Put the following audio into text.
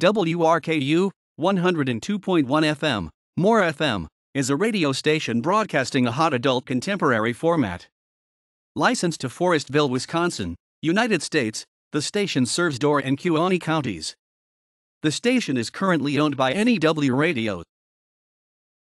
WRKU 102.1 FM, More FM, is a radio station broadcasting a hot adult contemporary format. Licensed to Forestville, Wisconsin, United States, the station serves Door and Kewaunee counties. The station is currently owned by NEW Radio,